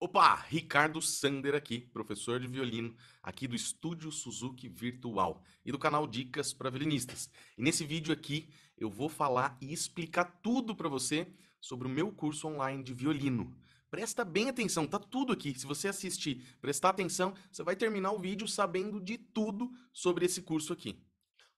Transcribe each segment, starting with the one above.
Opa, Ricardo Sander aqui, professor de violino, aqui do Estúdio Suzuki Virtual e do canal Dicas para Violinistas. E nesse vídeo aqui eu vou falar e explicar tudo para você sobre o meu curso online de violino. Presta bem atenção, tá tudo aqui. Se você assistir, prestar atenção, você vai terminar o vídeo sabendo de tudo sobre esse curso aqui.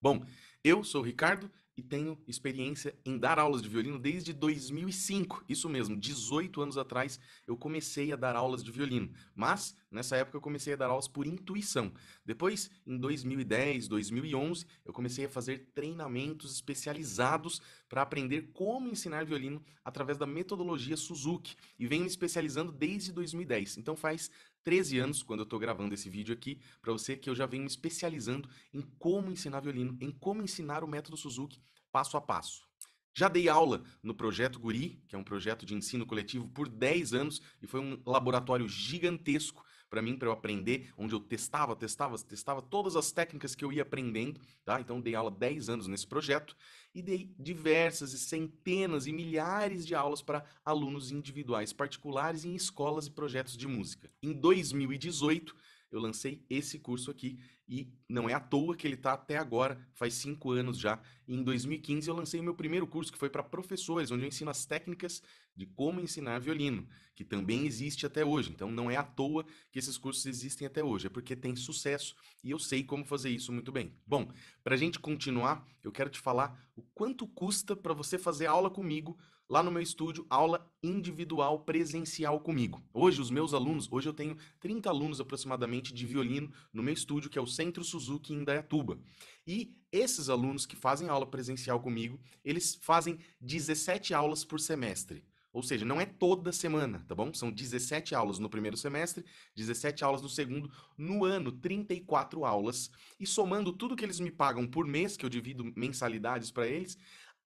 Bom, eu sou o Ricardo, e tenho experiência em dar aulas de violino desde 2005. Isso mesmo, 18 anos atrás eu comecei a dar aulas de violino, mas nessa época eu comecei a dar aulas por intuição. Depois, em 2010, 2011, eu comecei a fazer treinamentos especializados para aprender como ensinar violino através da metodologia Suzuki e venho me especializando desde 2010. Então faz 13 anos quando eu estou gravando esse vídeo aqui para você que eu já venho me especializando em como ensinar violino, em como ensinar o método Suzuki passo a passo. Já dei aula no projeto Guri, que é um projeto de ensino coletivo por 10 anos e foi um laboratório gigantesco para mim, para eu aprender, onde eu testava, testava, testava todas as técnicas que eu ia aprendendo, tá? Então, dei aula 10 anos nesse projeto e dei diversas e centenas e milhares de aulas para alunos individuais particulares em escolas e projetos de música. Em 2018, eu lancei esse curso aqui e não é à toa que ele está até agora, faz cinco anos já. E em 2015 eu lancei o meu primeiro curso, que foi para professores, onde eu ensino as técnicas de como ensinar violino, que também existe até hoje. Então não é à toa que esses cursos existem até hoje, é porque tem sucesso e eu sei como fazer isso muito bem. Bom, para a gente continuar, eu quero te falar o quanto custa para você fazer aula comigo lá no meu estúdio, aula individual presencial comigo. Hoje, os meus alunos, hoje eu tenho 30 alunos aproximadamente de violino no meu estúdio, que é o Centro Suzuki em Dayatuba. E esses alunos que fazem aula presencial comigo, eles fazem 17 aulas por semestre. Ou seja, não é toda semana, tá bom? São 17 aulas no primeiro semestre, 17 aulas no segundo, no ano 34 aulas. E somando tudo que eles me pagam por mês, que eu divido mensalidades para eles,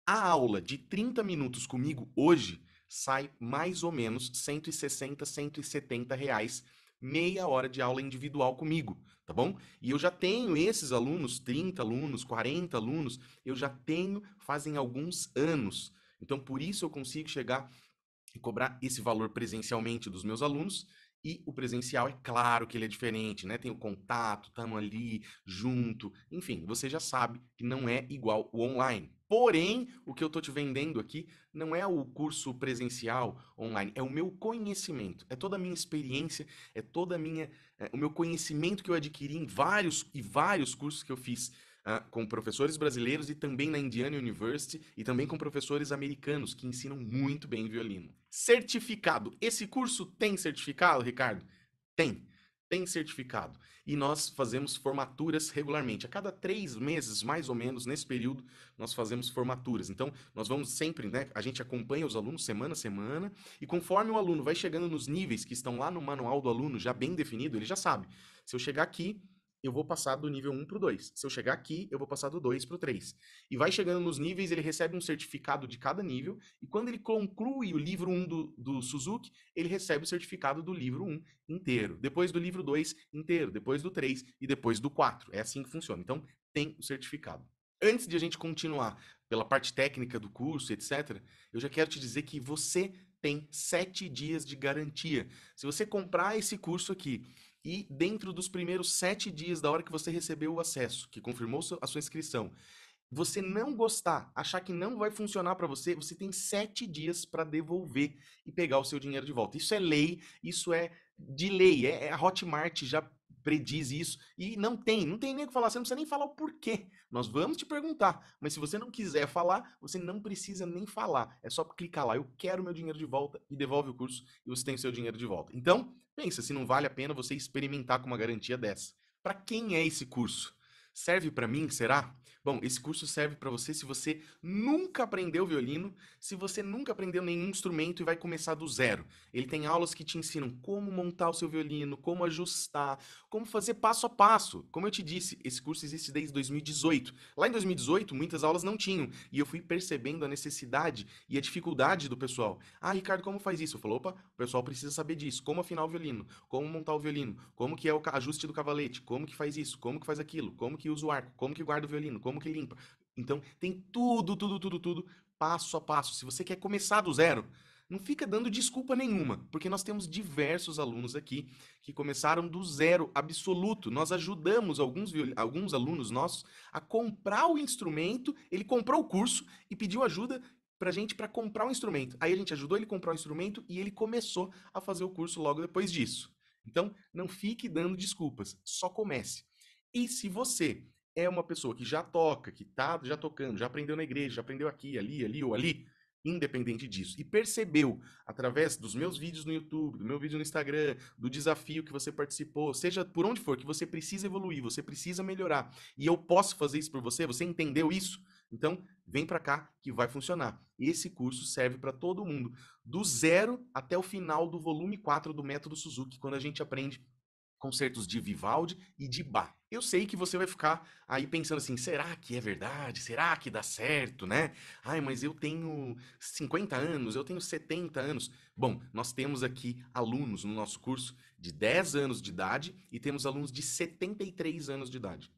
a aula de 30 minutos comigo hoje sai mais ou menos 160, 170 reais, meia hora de aula individual comigo, tá bom? E eu já tenho esses alunos, 30 alunos, 40 alunos, eu já tenho fazem alguns anos. Então, por isso eu consigo chegar e cobrar esse valor presencialmente dos meus alunos. E o presencial, é claro que ele é diferente, né? Tem o contato, estamos ali junto, enfim, você já sabe que não é igual o online. Porém, o que eu estou te vendendo aqui não é o curso presencial online, é o meu conhecimento, é toda a minha experiência, é toda a minha, é, o meu conhecimento que eu adquiri em vários e vários cursos que eu fiz uh, com professores brasileiros e também na Indiana University e também com professores americanos que ensinam muito bem violino. Certificado. Esse curso tem certificado, Ricardo? Tem tem certificado. E nós fazemos formaturas regularmente. A cada três meses, mais ou menos, nesse período, nós fazemos formaturas. Então, nós vamos sempre, né? A gente acompanha os alunos semana a semana, e conforme o aluno vai chegando nos níveis que estão lá no manual do aluno, já bem definido, ele já sabe. Se eu chegar aqui, eu vou passar do nível 1 para o 2. Se eu chegar aqui, eu vou passar do 2 para o 3. E vai chegando nos níveis, ele recebe um certificado de cada nível, e quando ele conclui o livro 1 do, do Suzuki, ele recebe o certificado do livro 1 inteiro, depois do livro 2 inteiro, depois do 3 e depois do 4. É assim que funciona. Então, tem o certificado. Antes de a gente continuar pela parte técnica do curso, etc., eu já quero te dizer que você tem 7 dias de garantia. Se você comprar esse curso aqui e dentro dos primeiros sete dias da hora que você recebeu o acesso, que confirmou a sua inscrição, você não gostar, achar que não vai funcionar para você, você tem sete dias para devolver e pegar o seu dinheiro de volta. Isso é lei, isso é de lei, é, é, a Hotmart já prediz isso e não tem, não tem nem o que falar, você não precisa nem falar o porquê. Nós vamos te perguntar, mas se você não quiser falar, você não precisa nem falar, é só clicar lá, eu quero meu dinheiro de volta e devolve o curso e você tem o seu dinheiro de volta. Então, Pensa se não vale a pena você experimentar com uma garantia dessa. Para quem é esse curso? Serve para mim, será? Bom, esse curso serve para você se você nunca aprendeu violino, se você nunca aprendeu nenhum instrumento e vai começar do zero. Ele tem aulas que te ensinam como montar o seu violino, como ajustar, como fazer passo a passo. Como eu te disse, esse curso existe desde 2018. Lá em 2018, muitas aulas não tinham, e eu fui percebendo a necessidade e a dificuldade do pessoal. Ah, Ricardo, como faz isso? Eu falei, opa, o pessoal precisa saber disso. Como afinar o violino? Como montar o violino? Como que é o ajuste do cavalete? Como que faz isso? Como que faz aquilo? Como que que usa o arco, como que guarda o violino, como que limpa. Então, tem tudo, tudo, tudo, tudo, passo a passo. Se você quer começar do zero, não fica dando desculpa nenhuma, porque nós temos diversos alunos aqui que começaram do zero absoluto. Nós ajudamos alguns, alguns alunos nossos a comprar o instrumento, ele comprou o curso e pediu ajuda pra gente para comprar o instrumento. Aí a gente ajudou ele a comprar o instrumento e ele começou a fazer o curso logo depois disso. Então, não fique dando desculpas, só comece. E se você é uma pessoa que já toca, que tá já tocando, já aprendeu na igreja, já aprendeu aqui, ali, ali ou ali, independente disso, e percebeu através dos meus vídeos no YouTube, do meu vídeo no Instagram, do desafio que você participou, seja por onde for, que você precisa evoluir, você precisa melhorar, e eu posso fazer isso por você, você entendeu isso? Então, vem para cá que vai funcionar. Esse curso serve para todo mundo, do zero até o final do volume 4 do Método Suzuki, quando a gente aprende concertos de Vivaldi e de Bach. Eu sei que você vai ficar aí pensando assim, será que é verdade? Será que dá certo, né? Ai, mas eu tenho 50 anos, eu tenho 70 anos. Bom, nós temos aqui alunos no nosso curso de 10 anos de idade e temos alunos de 73 anos de idade.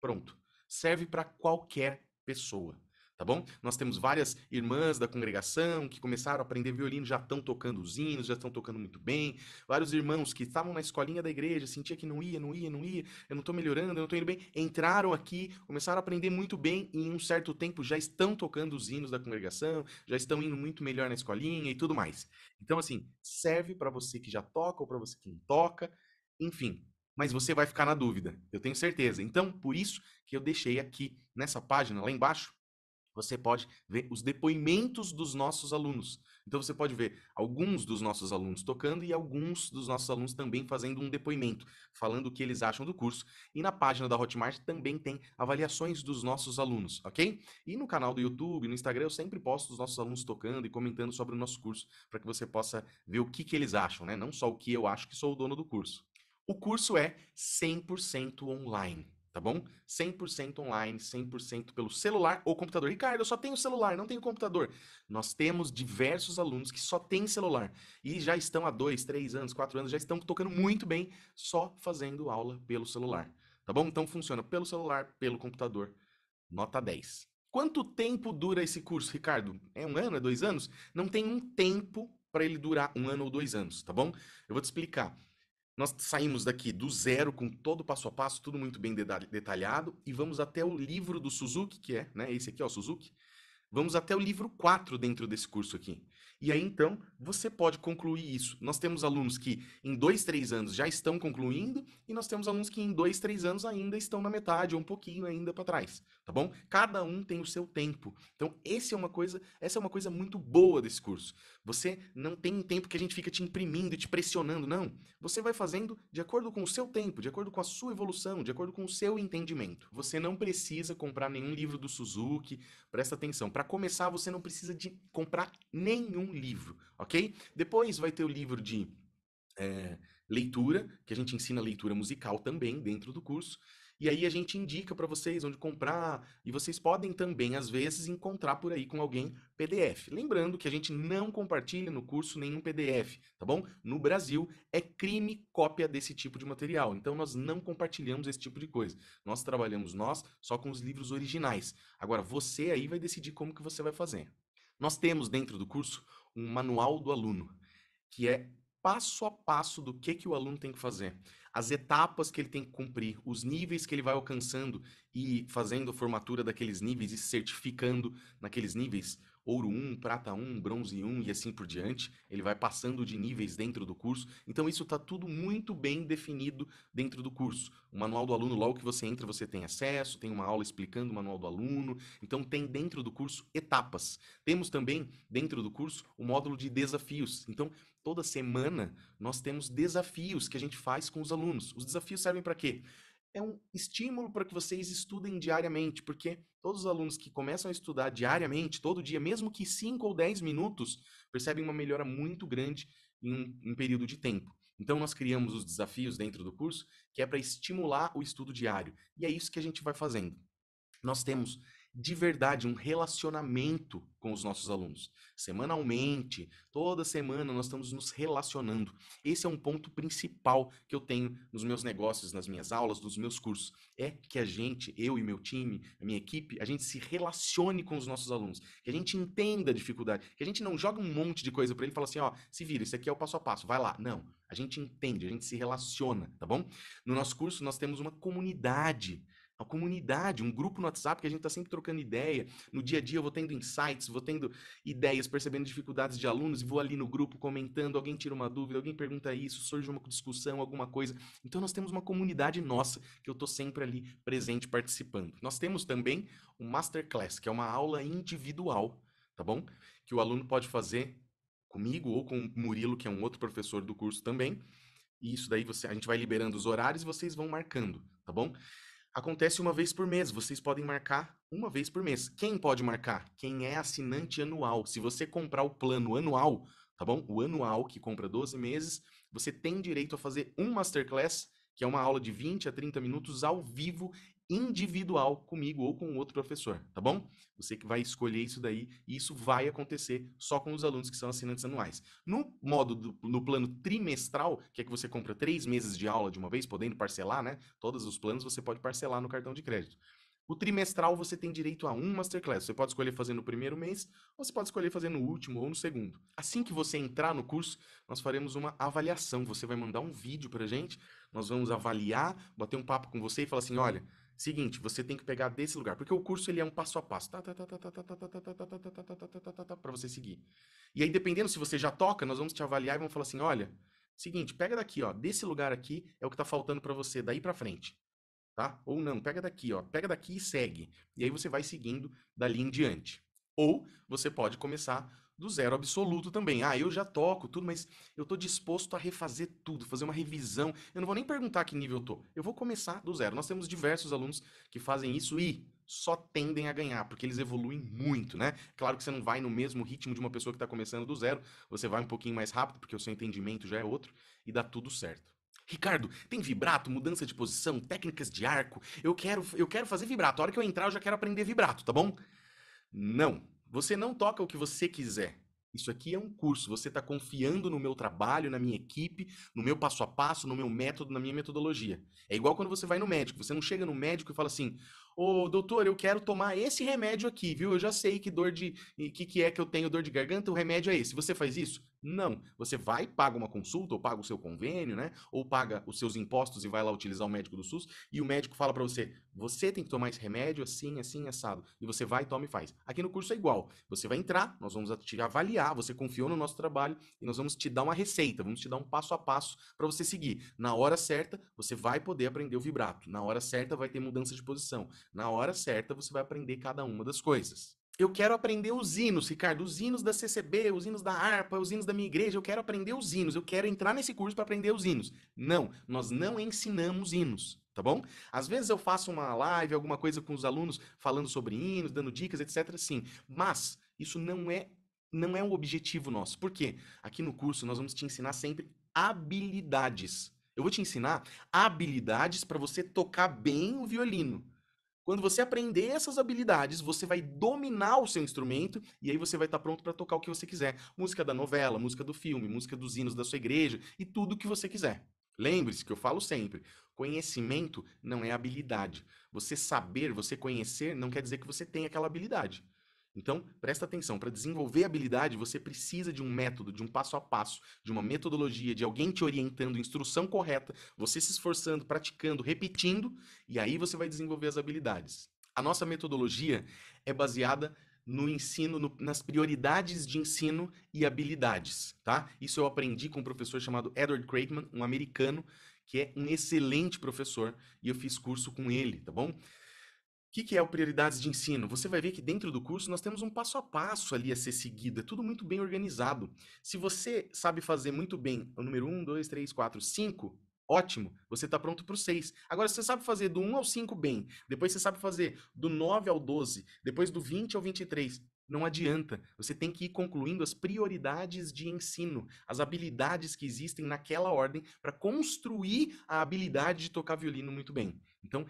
Pronto. Serve para qualquer pessoa tá bom? Nós temos várias irmãs da congregação que começaram a aprender violino, já estão tocando os hinos, já estão tocando muito bem. Vários irmãos que estavam na escolinha da igreja, sentia que não ia, não ia, não ia, eu não estou melhorando, eu não estou indo bem, entraram aqui, começaram a aprender muito bem e em um certo tempo já estão tocando os hinos da congregação, já estão indo muito melhor na escolinha e tudo mais. Então assim, serve para você que já toca ou para você que não toca, enfim, mas você vai ficar na dúvida, eu tenho certeza. Então, por isso que eu deixei aqui nessa página, lá embaixo, você pode ver os depoimentos dos nossos alunos. Então você pode ver alguns dos nossos alunos tocando e alguns dos nossos alunos também fazendo um depoimento, falando o que eles acham do curso. E na página da Hotmart também tem avaliações dos nossos alunos, ok? E no canal do YouTube, no Instagram, eu sempre posto os nossos alunos tocando e comentando sobre o nosso curso, para que você possa ver o que, que eles acham, né? Não só o que eu acho que sou o dono do curso. O curso é 100% online tá bom? 100% online, 100% pelo celular ou computador. Ricardo, eu só tenho celular, não tenho computador. Nós temos diversos alunos que só têm celular e já estão há dois, três anos, quatro anos, já estão tocando muito bem só fazendo aula pelo celular, tá bom? Então funciona pelo celular, pelo computador, nota 10. Quanto tempo dura esse curso, Ricardo? É um ano, é dois anos? Não tem um tempo para ele durar um ano ou dois anos, tá bom? Eu vou te explicar. Nós saímos daqui do zero com todo o passo a passo, tudo muito bem detalhado, e vamos até o livro do Suzuki, que é né, esse aqui, ó, Suzuki. Vamos até o livro 4 dentro desse curso aqui. E aí, então, você pode concluir isso. Nós temos alunos que em dois, três anos já estão concluindo, e nós temos alunos que em dois, três anos ainda estão na metade, ou um pouquinho ainda para trás tá bom? Cada um tem o seu tempo. Então, esse é uma coisa, essa é uma coisa muito boa desse curso. Você não tem um tempo que a gente fica te imprimindo e te pressionando, não. Você vai fazendo de acordo com o seu tempo, de acordo com a sua evolução, de acordo com o seu entendimento. Você não precisa comprar nenhum livro do Suzuki, presta atenção. Para começar, você não precisa de comprar nenhum livro, OK? Depois vai ter o livro de é, leitura, que a gente ensina leitura musical também dentro do curso. E aí a gente indica para vocês onde comprar. E vocês podem também, às vezes, encontrar por aí com alguém PDF. Lembrando que a gente não compartilha no curso nenhum PDF, tá bom? No Brasil é crime cópia desse tipo de material. Então nós não compartilhamos esse tipo de coisa. Nós trabalhamos nós só com os livros originais. Agora você aí vai decidir como que você vai fazer. Nós temos dentro do curso um manual do aluno, que é passo a passo do que que o aluno tem que fazer as etapas que ele tem que cumprir, os níveis que ele vai alcançando e fazendo formatura daqueles níveis e certificando naqueles níveis, ouro 1, prata 1, bronze 1 e assim por diante. Ele vai passando de níveis dentro do curso. Então isso está tudo muito bem definido dentro do curso. O manual do aluno, logo que você entra, você tem acesso, tem uma aula explicando o manual do aluno. Então tem dentro do curso etapas. Temos também dentro do curso o módulo de desafios. Então toda semana nós temos desafios que a gente faz com os alunos. Os desafios servem para quê? é um estímulo para que vocês estudem diariamente, porque todos os alunos que começam a estudar diariamente, todo dia, mesmo que 5 ou 10 minutos, percebem uma melhora muito grande em um, em um período de tempo. Então, nós criamos os desafios dentro do curso, que é para estimular o estudo diário. E é isso que a gente vai fazendo. Nós temos de verdade, um relacionamento com os nossos alunos. Semanalmente, toda semana nós estamos nos relacionando. Esse é um ponto principal que eu tenho nos meus negócios, nas minhas aulas, nos meus cursos. É que a gente, eu e meu time, a minha equipe, a gente se relacione com os nossos alunos, que a gente entenda a dificuldade, que a gente não joga um monte de coisa para ele e fala assim, ó, se vira, isso aqui é o passo a passo, vai lá. Não, a gente entende, a gente se relaciona, tá bom? No nosso curso nós temos uma comunidade uma comunidade, um grupo no WhatsApp que a gente está sempre trocando ideia. No dia a dia eu vou tendo insights, vou tendo ideias, percebendo dificuldades de alunos e vou ali no grupo comentando. Alguém tira uma dúvida, alguém pergunta isso, surge uma discussão, alguma coisa. Então nós temos uma comunidade nossa que eu estou sempre ali presente participando. Nós temos também o Masterclass, que é uma aula individual, tá bom? Que o aluno pode fazer comigo ou com o Murilo, que é um outro professor do curso também. E isso daí você, a gente vai liberando os horários e vocês vão marcando, tá bom? Acontece uma vez por mês. Vocês podem marcar uma vez por mês. Quem pode marcar? Quem é assinante anual. Se você comprar o plano anual, tá bom? O anual que compra 12 meses, você tem direito a fazer um masterclass, que é uma aula de 20 a 30 minutos ao vivo individual comigo ou com outro professor, tá bom? Você que vai escolher isso daí e isso vai acontecer só com os alunos que são assinantes anuais. No modo do, no plano trimestral, que é que você compra três meses de aula de uma vez, podendo parcelar, né? Todos os planos você pode parcelar no cartão de crédito. O trimestral você tem direito a um masterclass. Você pode escolher fazer no primeiro mês, ou você pode escolher fazer no último ou no segundo. Assim que você entrar no curso, nós faremos uma avaliação. Você vai mandar um vídeo a gente, nós vamos avaliar, bater um papo com você e falar assim: olha, Seguinte, você tem que pegar desse lugar, porque o curso ele é um passo a passo, para você seguir. E aí, dependendo se você já toca, nós vamos te avaliar e vamos falar assim, olha, seguinte, pega daqui, ó, desse lugar aqui é o que tá faltando para você, daí para frente, tá? Ou não, pega daqui, ó, pega daqui e segue. E aí você vai seguindo dali em diante. Ou você pode começar do zero absoluto também. Ah, eu já toco tudo, mas eu estou disposto a refazer tudo, fazer uma revisão. Eu não vou nem perguntar que nível eu tô. Eu vou começar do zero. Nós temos diversos alunos que fazem isso e só tendem a ganhar, porque eles evoluem muito, né? Claro que você não vai no mesmo ritmo de uma pessoa que está começando do zero, você vai um pouquinho mais rápido, porque o seu entendimento já é outro, e dá tudo certo. Ricardo, tem vibrato, mudança de posição, técnicas de arco. Eu quero, eu quero fazer vibrato. A hora que eu entrar, eu já quero aprender vibrato, tá bom? Não, você não toca o que você quiser. Isso aqui é um curso. Você está confiando no meu trabalho, na minha equipe, no meu passo a passo, no meu método, na minha metodologia. É igual quando você vai no médico. Você não chega no médico e fala assim: Ô, doutor, eu quero tomar esse remédio aqui, viu? Eu já sei que dor de. O que, que é que eu tenho dor de garganta, o remédio é esse. Você faz isso? Não. Você vai, paga uma consulta, ou paga o seu convênio, né? Ou paga os seus impostos e vai lá utilizar o médico do SUS, e o médico fala para você: você tem que tomar esse remédio assim, assim, assado. E você vai, toma e faz. Aqui no curso é igual. Você vai entrar, nós vamos te avaliar, você confiou no nosso trabalho e nós vamos te dar uma receita, vamos te dar um passo a passo para você seguir. Na hora certa, você vai poder aprender o vibrato. Na hora certa, vai ter mudança de posição. Na hora certa, você vai aprender cada uma das coisas. Eu quero aprender os hinos, Ricardo, os hinos da CCB, os hinos da harpa, os hinos da minha igreja, eu quero aprender os hinos, eu quero entrar nesse curso para aprender os hinos. Não, nós não ensinamos hinos, tá bom? Às vezes eu faço uma live, alguma coisa com os alunos falando sobre hinos, dando dicas, etc, sim, mas isso não é não é o um objetivo nosso. Por quê? Aqui no curso nós vamos te ensinar sempre habilidades. Eu vou te ensinar habilidades para você tocar bem o violino. Quando você aprender essas habilidades, você vai dominar o seu instrumento e aí você vai estar tá pronto para tocar o que você quiser. Música da novela, música do filme, música dos hinos da sua igreja e tudo o que você quiser. Lembre-se que eu falo sempre: conhecimento não é habilidade. Você saber, você conhecer, não quer dizer que você tem aquela habilidade. Então, presta atenção, para desenvolver habilidade, você precisa de um método, de um passo a passo, de uma metodologia, de alguém te orientando, instrução correta, você se esforçando, praticando, repetindo, e aí você vai desenvolver as habilidades. A nossa metodologia é baseada no ensino, no, nas prioridades de ensino e habilidades, tá? Isso eu aprendi com um professor chamado Edward Craigman, um americano, que é um excelente professor, e eu fiz curso com ele, tá bom? O que, que, é o Prioridades de Ensino? Você vai ver que dentro do curso nós temos um passo a passo ali a ser seguido, é tudo muito bem organizado. Se você sabe fazer muito bem o número 1, 2, 3, 4, 5, ótimo, você está pronto para o 6. Agora, se você sabe fazer do 1 ao 5 bem, depois você sabe fazer do 9 ao 12, depois do 20 ao 23, não adianta. Você tem que ir concluindo as prioridades de ensino, as habilidades que existem naquela ordem para construir a habilidade de tocar violino muito bem. Então,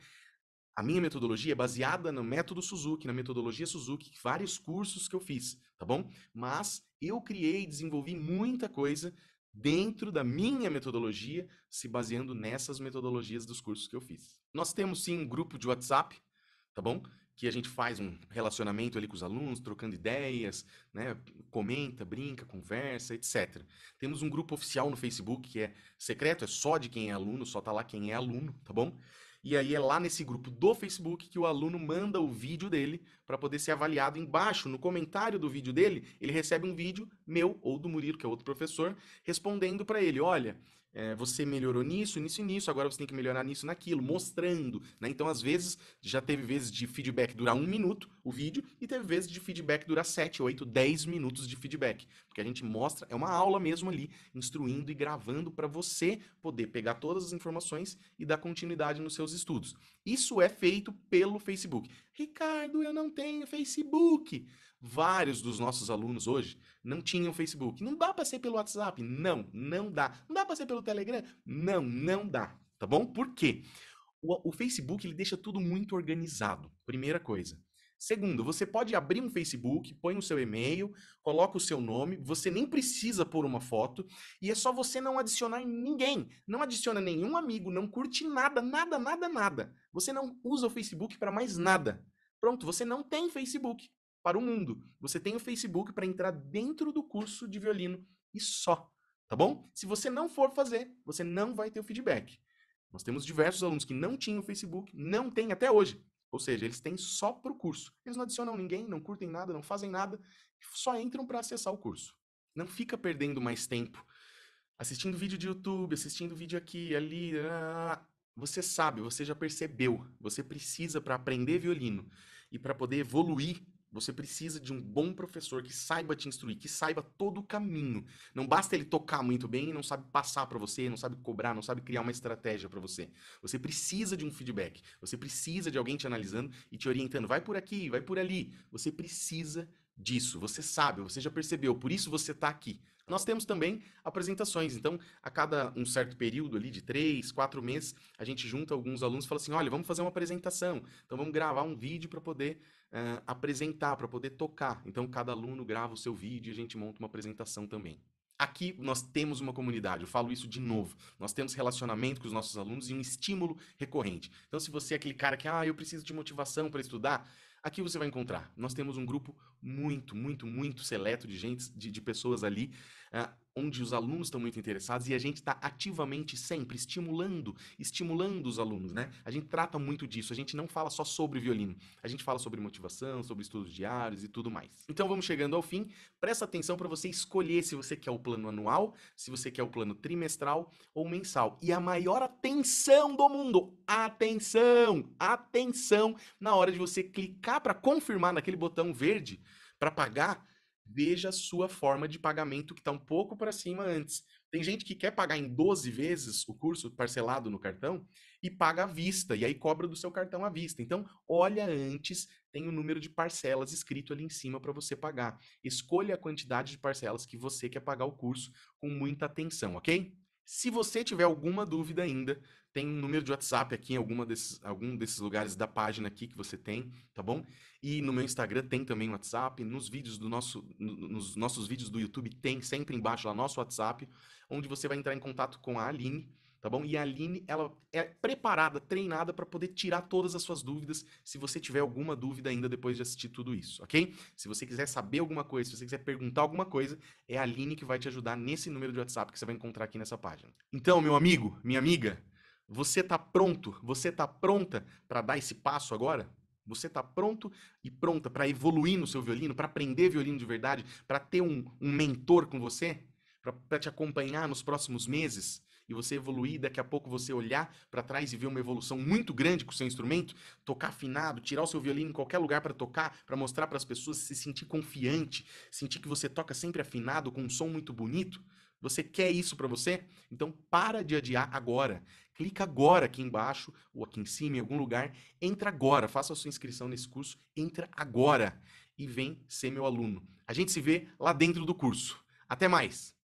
a minha metodologia é baseada no método Suzuki, na metodologia Suzuki, vários cursos que eu fiz, tá bom? Mas eu criei e desenvolvi muita coisa dentro da minha metodologia, se baseando nessas metodologias dos cursos que eu fiz. Nós temos sim um grupo de WhatsApp, tá bom? Que a gente faz um relacionamento ali com os alunos, trocando ideias, né? Comenta, brinca, conversa, etc. Temos um grupo oficial no Facebook que é secreto, é só de quem é aluno, só tá lá quem é aluno, tá bom? E aí é lá nesse grupo do Facebook que o aluno manda o vídeo dele para poder ser avaliado embaixo, no comentário do vídeo dele, ele recebe um vídeo meu ou do Murilo, que é outro professor, respondendo para ele: "Olha, é, você melhorou nisso, nisso e nisso, agora você tem que melhorar nisso, naquilo, mostrando. Né? Então, às vezes, já teve vezes de feedback durar um minuto o vídeo, e teve vezes de feedback durar 7, 8, 10 minutos de feedback. Porque a gente mostra, é uma aula mesmo ali, instruindo e gravando para você poder pegar todas as informações e dar continuidade nos seus estudos. Isso é feito pelo Facebook. Ricardo, eu não tenho Facebook. Vários dos nossos alunos hoje não tinham Facebook. Não dá para ser pelo WhatsApp? Não, não dá. Não dá para ser pelo Telegram? Não, não dá. Tá bom? Por quê? O, o Facebook ele deixa tudo muito organizado. Primeira coisa. Segundo, você pode abrir um Facebook, põe o seu e-mail, coloca o seu nome, você nem precisa pôr uma foto, e é só você não adicionar ninguém. Não adiciona nenhum amigo, não curte nada, nada, nada, nada. Você não usa o Facebook para mais nada. Pronto, você não tem Facebook para o mundo. Você tem o Facebook para entrar dentro do curso de violino e só, tá bom? Se você não for fazer, você não vai ter o feedback. Nós temos diversos alunos que não tinham Facebook, não têm até hoje. Ou seja, eles têm só para o curso. Eles não adicionam ninguém, não curtem nada, não fazem nada, só entram para acessar o curso. Não fica perdendo mais tempo assistindo vídeo de YouTube, assistindo vídeo aqui, ali. Você sabe, você já percebeu, você precisa para aprender violino e para poder evoluir você precisa de um bom professor que saiba te instruir, que saiba todo o caminho. Não basta ele tocar muito bem, não sabe passar para você, não sabe cobrar, não sabe criar uma estratégia para você. Você precisa de um feedback. Você precisa de alguém te analisando e te orientando. Vai por aqui, vai por ali. Você precisa disso. Você sabe, você já percebeu. Por isso você está aqui. Nós temos também apresentações, então a cada um certo período ali de três, quatro meses, a gente junta alguns alunos e fala assim, olha, vamos fazer uma apresentação, então vamos gravar um vídeo para poder uh, apresentar, para poder tocar. Então cada aluno grava o seu vídeo e a gente monta uma apresentação também. Aqui nós temos uma comunidade, eu falo isso de novo. Nós temos relacionamento com os nossos alunos e um estímulo recorrente. Então, se você é aquele cara que, ah, eu preciso de motivação para estudar, Aqui você vai encontrar. Nós temos um grupo muito, muito, muito seleto de gente, de, de pessoas ali. Uh, onde os alunos estão muito interessados e a gente está ativamente sempre estimulando, estimulando os alunos, né? A gente trata muito disso, a gente não fala só sobre violino, a gente fala sobre motivação, sobre estudos diários e tudo mais. Então vamos chegando ao fim, presta atenção para você escolher se você quer o plano anual, se você quer o plano trimestral ou mensal. E a maior atenção do mundo, atenção, atenção na hora de você clicar para confirmar naquele botão verde para pagar veja a sua forma de pagamento que está um pouco para cima antes. Tem gente que quer pagar em 12 vezes o curso parcelado no cartão e paga à vista, e aí cobra do seu cartão à vista. Então, olha antes, tem o número de parcelas escrito ali em cima para você pagar. Escolha a quantidade de parcelas que você quer pagar o curso com muita atenção, ok? Se você tiver alguma dúvida ainda, tem um número de WhatsApp aqui em alguma desses, algum desses lugares da página aqui que você tem, tá bom? E no meu Instagram tem também WhatsApp, nos vídeos do nosso, nos nossos vídeos do YouTube tem sempre embaixo lá nosso WhatsApp, onde você vai entrar em contato com a Aline tá bom? E a Aline, ela é preparada, treinada para poder tirar todas as suas dúvidas, se você tiver alguma dúvida ainda depois de assistir tudo isso, ok? Se você quiser saber alguma coisa, se você quiser perguntar alguma coisa, é a Aline que vai te ajudar nesse número de WhatsApp que você vai encontrar aqui nessa página. Então, meu amigo, minha amiga, você está pronto? Você está pronta para dar esse passo agora? Você está pronto e pronta para evoluir no seu violino, para aprender violino de verdade, para ter um, um mentor com você, para te acompanhar nos próximos meses? e você evoluir, daqui a pouco você olhar para trás e ver uma evolução muito grande com o seu instrumento, tocar afinado, tirar o seu violino em qualquer lugar para tocar, para mostrar para as pessoas, se sentir confiante, sentir que você toca sempre afinado, com um som muito bonito. Você quer isso para você? Então para de adiar agora. Clica agora aqui embaixo ou aqui em cima em algum lugar, entra agora, faça a sua inscrição nesse curso, entra agora e vem ser meu aluno. A gente se vê lá dentro do curso. Até mais.